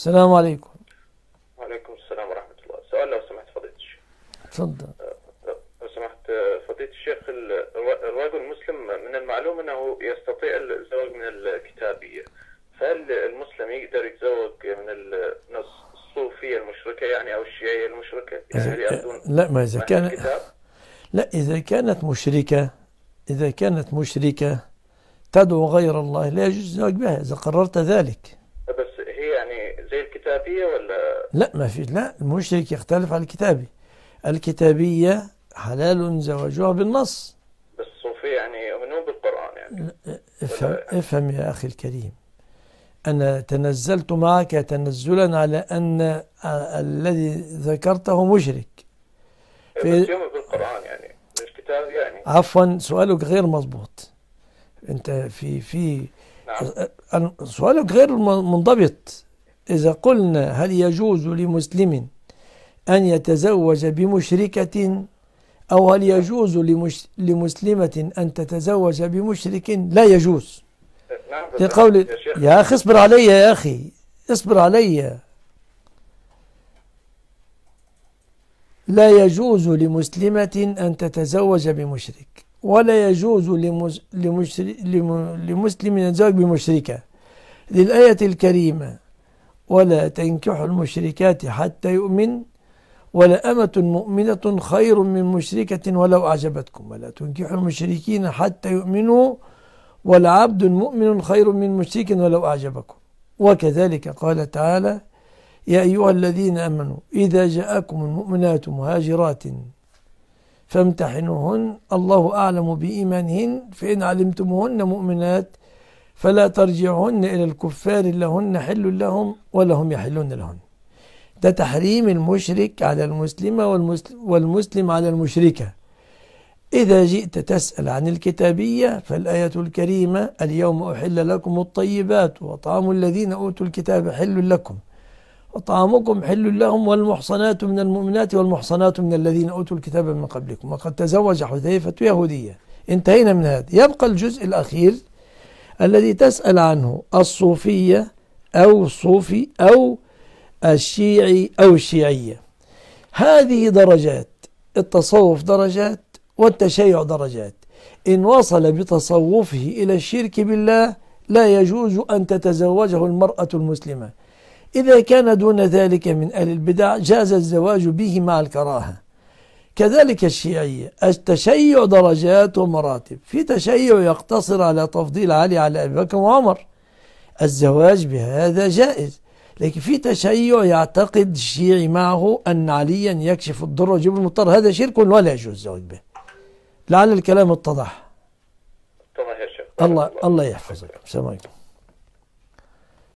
السلام عليكم وعليكم السلام ورحمة الله سؤال لو سمحت فضيلة الشيخ تفضل أه، أه، لو سمحت أه، فضيلة الشيخ الرجل المسلم من المعلوم أنه يستطيع الزواج من الكتابية فهل المسلم يقدر يتزوج من الصوفية المشركة يعني أو الشيعية المشركة يعني لا ما إذا كان لا إذا كانت مشركة إذا كانت مشركة تدعو غير الله لا يجوز الزواج بها إذا قررت ذلك زي الكتابية ولا لا ما في لا المشرك يختلف عن الكتابي الكتابية حلال زواجها بالنص بس الصوفية يعني يؤمنون بالقرآن يعني افهم, يعني. افهم يا أخي الكريم أنا تنزلت معك تنزلا على أن الذي ذكرته مشرك إيه، بس بالقرآن يعني بالكتاب يعني عفوا سؤالك غير مضبوط أنت في في نعم. سؤالك غير منضبط إذا قلنا هل يجوز لمسلم أن يتزوج بمشركة أو هل يجوز لمش لمسلمة أن تتزوج بمشرك لا يجوز لقول يا, نعم، يا أخي اصبر علي يا أخي اصبر علي لا يجوز لمسلمة أن تتزوج بمشرك ولا يجوز لمس... لمشر... لم... لمسلم أن يتزوج بمشركة للآية الكريمة ولا تنكحوا المشركات حتى يؤمن ولا أمة مؤمنة خير من مشركة ولو أعجبتكم ولا تنكحوا المشركين حتى يؤمنوا ولعبد مؤمن خير من مشرك ولو أعجبكم وكذلك قال تعالى يا أيها الذين آمنوا إذا جاءكم المؤمنات مهاجرات فامتحنوهن الله أعلم بإيمانهن فإن علمتموهن مؤمنات فلا ترجعهن إلى الكفار لهن حل لهم ولهم يحلون لهن ده تحريم المشرك على المسلمة والمسلم, والمسلم على المشركة إذا جئت تسأل عن الكتابية فالآية الكريمة اليوم أحل لكم الطيبات وطعام الذين أوتوا الكتاب حل لكم وطعامكم حل لهم والمحصنات من المؤمنات والمحصنات من الذين أوتوا الكتاب من قبلكم وقد تزوج حذيفة يهودية انتهينا من هذا يبقى الجزء الأخير الذي تسأل عنه الصوفية أو الصوفي أو الشيعي أو الشيعية هذه درجات التصوف درجات والتشيع درجات إن وصل بتصوفه إلى الشرك بالله لا يجوز أن تتزوجه المرأة المسلمة إذا كان دون ذلك من أهل البدع جاز الزواج به مع الكراهة كذلك الشيعية التشيع درجات ومراتب في تشيع يقتصر على تفضيل علي على أبي بكر وعمر الزواج بهذا جائز لكن في تشيع يعتقد الشيعي معه أن عليا يكشف الضر ويجيب المضطر هذا شرك ولا يجوز الزواج به لعل الكلام اتضح الله الله يحفظك السلام عليكم